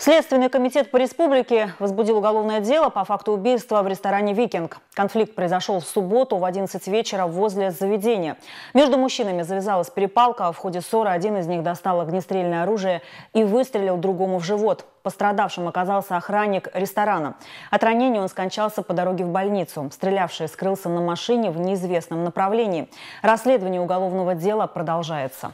Следственный комитет по республике возбудил уголовное дело по факту убийства в ресторане «Викинг». Конфликт произошел в субботу в 11 вечера возле заведения. Между мужчинами завязалась перепалка. А в ходе ссоры один из них достал огнестрельное оружие и выстрелил другому в живот. Пострадавшим оказался охранник ресторана. От ранения он скончался по дороге в больницу. Стрелявший скрылся на машине в неизвестном направлении. Расследование уголовного дела продолжается.